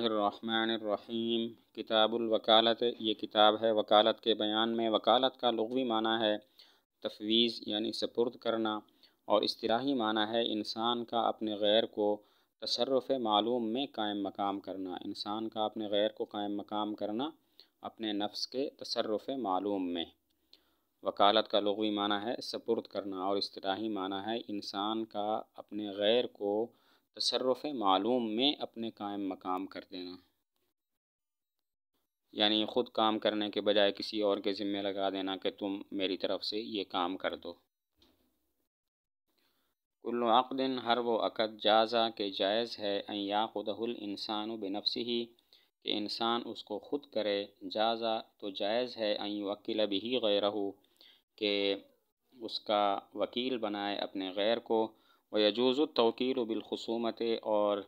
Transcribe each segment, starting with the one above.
रहीम किताबुलवकालत ये किताब है वकालत के बयान में वकालत का लगवी माना है तफवीज़ यानी सपुर्द करना और इसतराही माना है इंसान का अपने गैर को तसरफ़ मालूम में कायम मकाम करना इंसान का अपने गैर को कायम मकाम करना अपने नफ्स के तसरफ़ मालूम में वकालत का लगवी माना है सपुर्द करना और इसतराही माना है इंसान का अपने गैर को तसरफ़ मालूम में अपने कायम मकाम कर देना यानी ख़ुद काम करने के बजाय किसी और के ज़िम्मे लगा देना कि तुम मेरी तरफ़ से ये काम कर दो कुल्ल हर वो अक़द जाज़ा के जायज़ है अया खुदहुल इंसान बेनफसी ही कि इंसान उसको ख़ुद करे जाज़ा तो जायज़ है अं वकील भी गैर हो कि उसका वकील बनाए अपने गैर को व यजूज़ तोकील बिलखसूमत और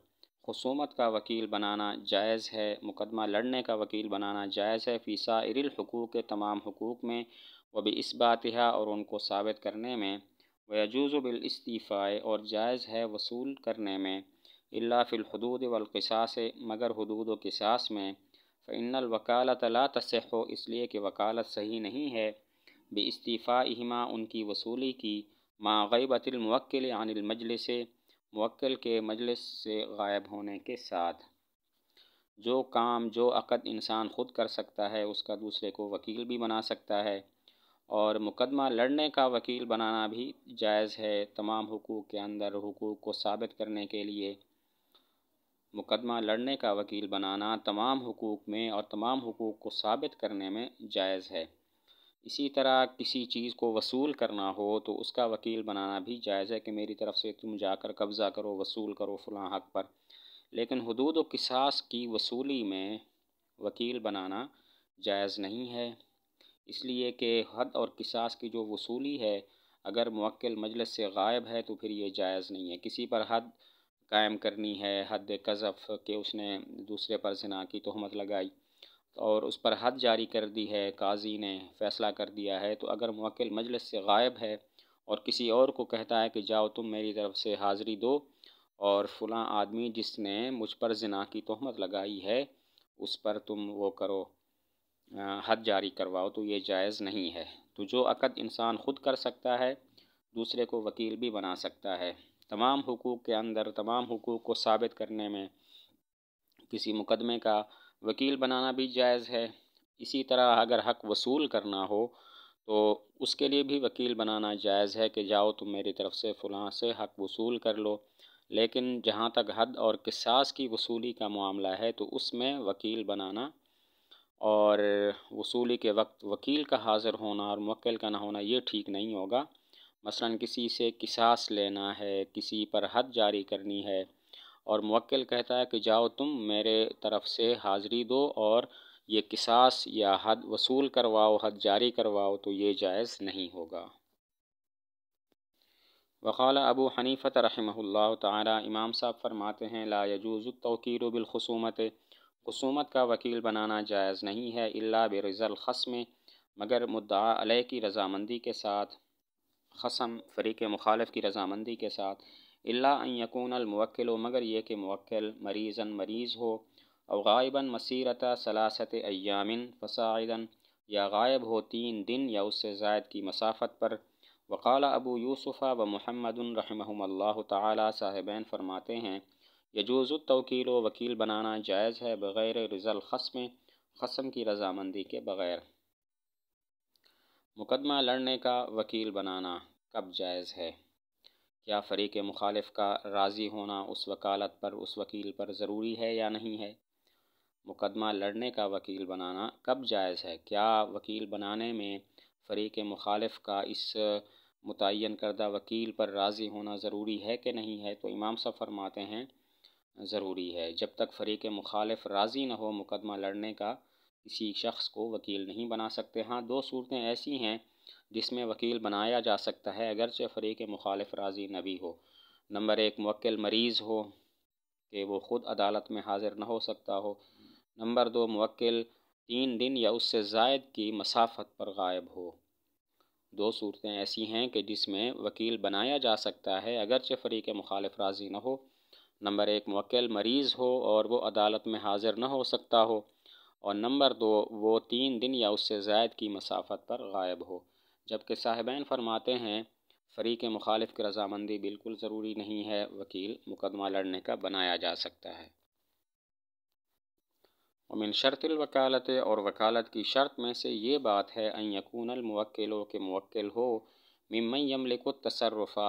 खसूमत का वकील बनाना जायज़ है मुकदमा लड़ने का वकील बनाना जायज़ है फ़ीसा इरलहकूक़ के तमाम हकूक़ में व इसबातिहा और उनको साबित करने में व यजूज़ बिलस्तीफ़ाए और जायज़ है वसूल करने में अल्ला फ़िलहदूद मगर हदूद व किसास में फ़िनल वकालत ला तसह इसलिए कि वकालत सही नहीं है बे इस्तीफ़ा इमा उनकी वसूली की मागबतमक्ल मजलिस मक्ल के मजलिस से गायब होने के साथ जो काम जो अक़द इंसान ख़ुद कर सकता है उसका दूसरे को वकील भी बना सकता है और मुकदमा लड़ने का वकील बनाना भी जायज़ है तमाम हकूक़ के अंदर हकूक़ को साबित करने के लिए मुकदमा लड़ने का वकील बनाना तमाम हकूक़ में और तमाम हकूक़ को साबित करने में जायज़ है इसी तरह किसी चीज़ को वसूल करना हो तो उसका वकील बनाना भी जायज़ है कि मेरी तरफ़ से तुम जाकर कब्ज़ा करो वसूल करो फ़लाँ हक पर लेकिन हदूद व किसास की वसूली में वकील बनाना जायज़ नहीं है इसलिए कि हद और किसास की जो वसूली है अगर मक्ल मजलस से गायब है तो फिर ये जायज़ नहीं है किसी पर हद कायम करनी है हद कज़फ़ के उसने दूसरे पर जना की तहमत लगाई और उस पर हद जारी कर दी है काजी ने फ़ैसला कर दिया है तो अगर मक्ल मजलिस से गायब है और किसी और को कहता है कि जाओ तुम मेरी तरफ़ से हाज़िरी दो और फलां आदमी जिसने मुझ पर जना की तहमत लगाई है उस पर तुम वो करो हद जारी करवाओ तो ये जायज़ नहीं है तो जो अकद इंसान ख़ुद कर सकता है दूसरे को वकील भी बना सकता है तमाम हकूक़ के अंदर तमाम हकूक़ को साबित करने में किसी मुकदमे का वकील बनाना भी जायज़ है इसी तरह अगर हक वसूल करना हो तो उसके लिए भी वकील बनाना जायज़ है कि जाओ तुम मेरी तरफ़ से फ़लाँ से हक वसूल कर लो लेकिन जहाँ तक हद और किसास की वसूली का मामला है तो उसमें वकील बनाना और वसूली के वक्त वकील का हाज़िर होना और मक्ल का ना होना ये ठीक नहीं होगा मसलन किसी से किसास लेना है किसी पर हद जारी करनी है और मक्ल कहता है कि जाओ तुम मेरे तरफ से हाज़िरी दो और ये किसास या हद वसूल करवाओ हद जारी करवाओ तो ये जायज़ नहीं होगा वक़ाल अबू हनीफ़त रहमल्ला तारा इमाम साहब फरमाते हैं ला यजूज़ुलतौकीर बिलखसूमत खसूमत का वकील बनाना जायज़ नहीं है अला बरज़ल खसम मगर मुद्दा की रजामंदी के साथ खसम फ़रीक मुखालफ की रजामंदी के साथ अल्ला यकूनमवक्ल मगर यह कि मवक्ल मरीज़न मरीज़ हो और गायबा मसीरत सलासत अयामिन फ़साइदन या गायब हो तीन दिन या उससे जायद की मसाफत पर वकाल अबू यूसुफ़ा व महमद रहमल्ला फरमाते हैं यजूज़ तोकील व वकील बनाना जायज़ है बग़ैर रिजल खसम खसम की रजामंदी के बग़ैर मुकदमा लड़ने का वकील बनाना कब जायज़ है क्या फ़रीक मुखालफ का राज़ी होना उस वकालत पर उस वकील पर ज़रूरी है या नहीं है मुकदमा लड़ने का वकील बनाना कब जायज़ है क्या वकील बनाने में फ़रीक मुखालफ का इस मुतन करदा वकील पर राज़ी होना ज़रूरी है कि नहीं है तो इमाम सब फरमाते हैं ज़रूरी है जब तक फ़रीक मुखालफ राज़ी न हो मुकदमा लड़ने का किसी शख्स को वकील नहीं बना सकते हाँ दो सूरतें ऐसी हैं जिसमें वकील बनाया जा सकता है अगरचे फरीक के मुखालफ राजी न भी हो नंबर एक मक्ल मरीज़ हो कि वो ख़ुद अदालत में हाज़िर न हो सकता हो नंबर दो मक्ल तीन दिन या उससे जायद की मसाफत पर गायब हो दो सूरतें ऐसी हैं कि जिसमें वकील बनाया जा सकता है अगरचे फरीक के मुखालफ राजी न हो नंबर एक मक्ल मरीज़ हो और वो अदालत में हाज़िर न हो सकता हो और नंबर दो वो तीन दिन या उससे जायद की मसाफत पर गायब हो जबकि साहिबान फरमाते हैं फ़री के मुखालिफ की रजामंदी बिल्कुल ज़रूरी नहीं है वकील मुकदमा लड़ने का बनाया जा सकता है उमिन शर्तलवकालत और वकालत की शर्त में से ये बात है अन के मवक्ल हो ममन यमलिक तसरफ़ा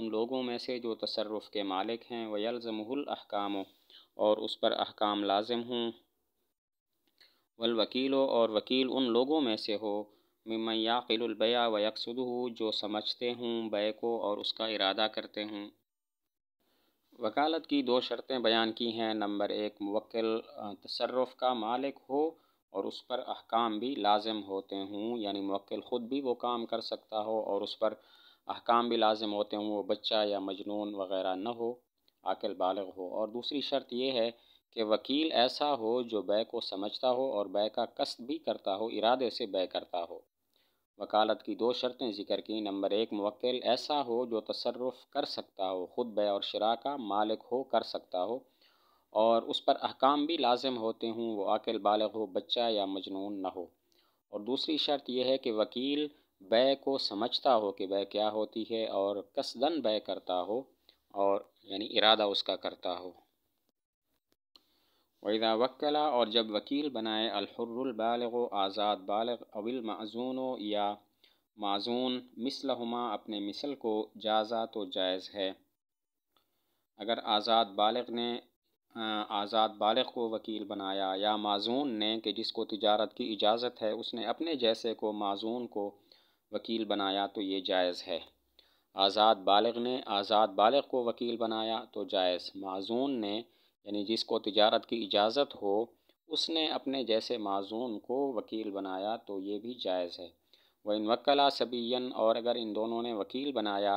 उन लोगों में से जो तसरफ़ के मालिक हैं वलज़महुल अहकाम और उस पर अहकाम लाजिम हों वल वकीलों और वकील उन लोगों में से हो ममन याकिलबया व यकसद जो समझते हूँ बै को और उसका इरादा करते हूँ वकालत की दो शर्तें बयान की हैं नंबर एक मुवक्ल तसरफ़ का मालिक हो और उस पर अहकाम भी लाजम होते हों यानी मुवक्ल ख़ुद भी वो काम कर सकता हो और उस पर अहकाम भी लाजम होते हों वो बच्चा या मजनून वगैरह न हो आकल बालग हो और दूसरी शर्त यह है कि वकील ऐसा हो जो बै को समझता हो और बै का कस्त भी करता हो इरादे से बै करता हो वकालत की दो शर्तें जिक्र की नंबर एक मवक्ल ऐसा हो जो तसरफ़ कर सकता हो ख़ुद बे और शरा का मालिक हो कर सकता हो और उस पर अहकाम भी लाजम होते हों वो आकिल बालग हो बच्चा या मजनून ना हो और दूसरी शर्त यह है कि वकील बे को समझता हो कि बे क्या होती है और कसदन बे करता हो और यानी इरादा उसका करता हो वैदा वक्ला और जब वकील बनाए अलहर्रबालग आज़ाद बालग अविल या माजून मिसल हमा अपने मिसल को जाज़ा तो जायज़ है अगर आज़ाद बालग ने आज़ाद बालग को वकील बनाया या माजून ने कि जिसको तजारत की इजाज़त है उसने अपने जैसे को माजून को वकील बनाया तो ये जायज़ है आज़ाद बालग ने आज़ाद बालग को वकील बनाया तो जायज़ माजून ने यानी जिसको तजारत की इजाज़त हो उसने अपने जैसे माजून को वकील बनाया तो ये भी जायज़ है व इन वक्ला सबीन और अगर इन दोनों ने वकील बनाया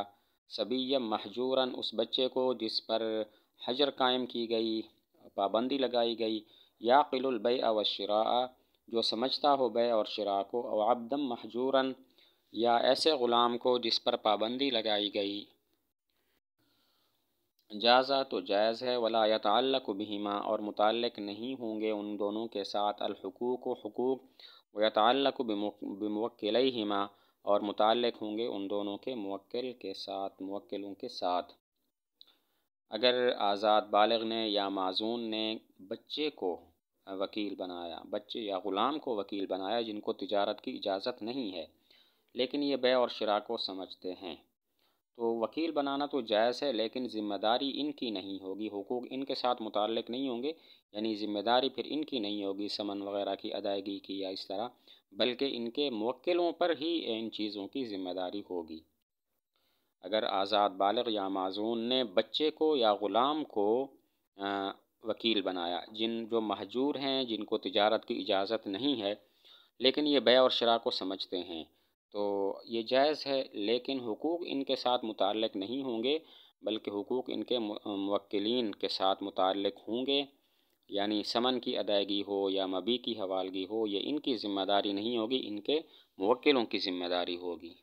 सबीय महजूरन उस बच्चे को जिस पर हजर कायम की गई पाबंदी लगाई गई या किलबे व शरा जो समझता हो बे और शरा को अवाबदम महजूरन या ऐसे ग़ुलाम को जिस पर पाबंदी लगाई गई जायज़ा तो जायज़ है वला यतालक बहीमा और मुतलक नहीं होंगे उन दोनों के साथ अलहकूक हकूक व यतालक बमवक्ल हिमा और मुतलक होंगे उन दोनों के मक्ल के साथ मवक्लों के साथ अगर आज़ाद बालग ने या माजून ने बच्चे को वकील बनाया बच्चे या ग़ुलाम को वकील बनाया जिनको तजारत की इजाज़त नहीं है लेकिन ये बे और शरा को समझते हैं तो वकील बनाना तो जायज़ है लेकिन ज़िम्मेदारी इनकी नहीं होगी हुकूक इनके साथ मुतल नहीं होंगे यानी ज़िम्मेदारी फिर इनकी नहीं होगी समन वगैरह की अदायगी की या इस तरह बल्कि इनके मक्लों पर ही इन चीज़ों की ज़िम्मेदारी होगी अगर आज़ाद बालग या माजून ने बच्चे को या ग़ुलाम को आ, वकील बनाया जिन जो महजूर हैं जिनको तजारत की इजाज़त नहीं है लेकिन ये बे और शरा को समझते हैं तो ये जायज़ है लेकिन हकूक़ इनके साथ मुतक नहीं होंगे बल्कि हकूक़ इनके मवक्लिन के साथ मुतक होंगे यानी समन की अदायगी हो या मबी की हवालगी हो ये इनकी ज़िम्मेदारी नहीं होगी इनके मवक्लों की ज़िम्मेदारी होगी